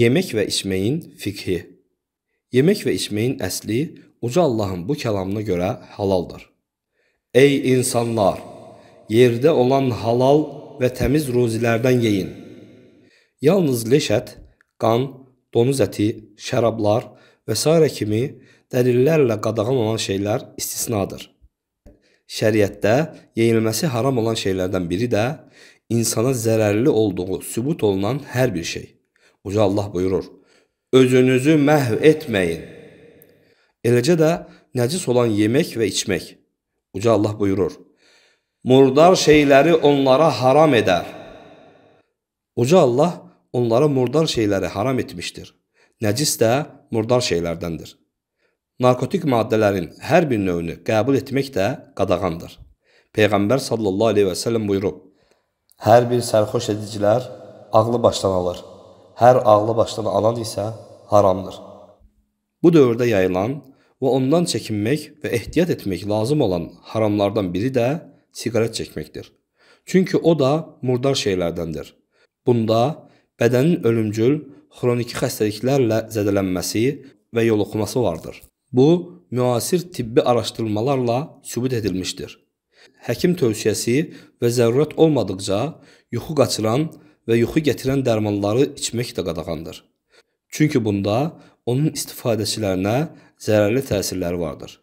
Yemək və içməyin fiqhi. Yemək və içməyin əsli uca Allahın bu kəlamına görə halaldır. Ey insanlar, yerdə olan halal və təmiz ruzilərdən yeyin. Yalnız leşət, qan, donuz əti, şərablar və s. kimi dəlillərlə qadağan olan şeylər istisnadır. Şəriətdə yeyilməsi haram olan şeylərdən biri də insana zərərli olduğu sübut olunan hər bir şey. Uca Allah buyurur, özünüzü məhv etməyin. Eləcə də nəcis olan yemək və içmək. Uca Allah buyurur, murdar şeyləri onlara haram edər. Uca Allah onlara murdar şeyləri haram etmişdir. Nəcis də murdar şeylərdəndir. Narkotik maddələrin hər bir növünü qəbul etmək də qadağandır. Peyğəmbər sallallahu əleyhi və səlləm buyurub: Hər bir sərxoş edicilər ağlı başdan alır hər ağlı başdan alan isə haramdır. Bu dövrdə yayılan və ondan çəkinmək və ehtiyat etmək lazım olan haramlardan biri də siqaret çəkməkdir. Çünki o da murdar şeylərdəndir. Bunda bədənin ölümcül, xroniki xəstəliklərlə zədələnməsi və yoluxması vardır. Bu müasir tibbi araşdırmalarla sübut edilmişdir. Həkim tövsiyəsi və zərurət olmadıqca yuxu qaçıran və yuxu gətirən dərmanları içmək də qadağandır. Çünki bunda onun istifadəçilərinə zərərli təsirləri vardır.